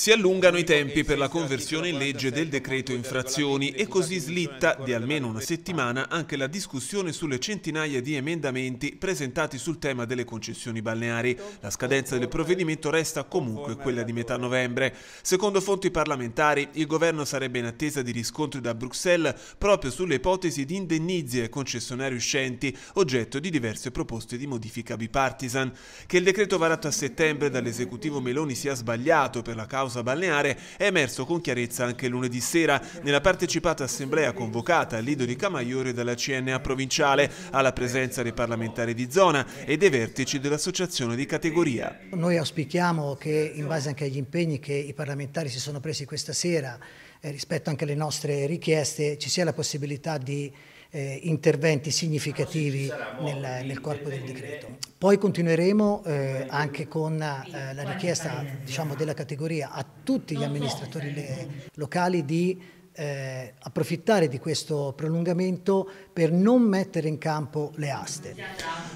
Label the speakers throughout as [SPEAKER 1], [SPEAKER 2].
[SPEAKER 1] Si allungano i tempi per la conversione in legge del decreto infrazioni e così slitta di almeno una settimana anche la discussione sulle centinaia di emendamenti presentati sul tema delle concessioni balneari. La scadenza del provvedimento resta comunque quella di metà novembre. Secondo fonti parlamentari, il governo sarebbe in attesa di riscontri da Bruxelles proprio sulle ipotesi di indennizi ai concessionari uscenti, oggetto di diverse proposte di modifica bipartisan. Che il decreto varato a settembre dall'esecutivo Meloni sia sbagliato per la causa pausa balneare è emerso con chiarezza anche lunedì sera nella partecipata assemblea convocata a Lido di Camaiore dalla CNA provinciale alla presenza dei parlamentari di zona e dei vertici dell'associazione di categoria.
[SPEAKER 2] Noi auspichiamo che in base anche agli impegni che i parlamentari si sono presi questa sera eh, rispetto anche alle nostre richieste ci sia la possibilità di eh, interventi significativi nel, nel, corpo del decreto. Poi continueremo eh, anche con eh, la richiesta diciamo, della categoria a tutti gli amministratori cioè, locali di eh, approfittare di questo prolungamento per non mettere in campo le aste.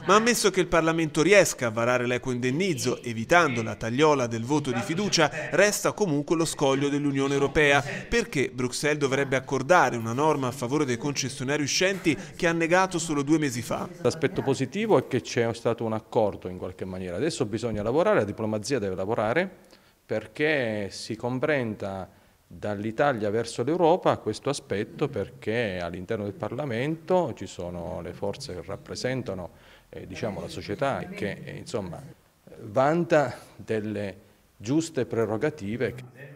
[SPEAKER 1] Ma ammesso che il Parlamento riesca a varare l'equo indennizzo, evitando la tagliola del voto di fiducia, resta comunque lo scoglio dell'Unione Europea, perché Bruxelles dovrebbe accordare una norma a favore dei concessionari uscenti che ha negato solo due mesi fa.
[SPEAKER 3] L'aspetto positivo è che c'è stato un accordo in qualche maniera, adesso bisogna lavorare, la diplomazia deve lavorare perché si comprenda dall'Italia verso l'Europa questo aspetto perché all'interno del Parlamento ci sono le forze che rappresentano eh, diciamo, la società e che eh, insomma, vanta delle giuste prerogative.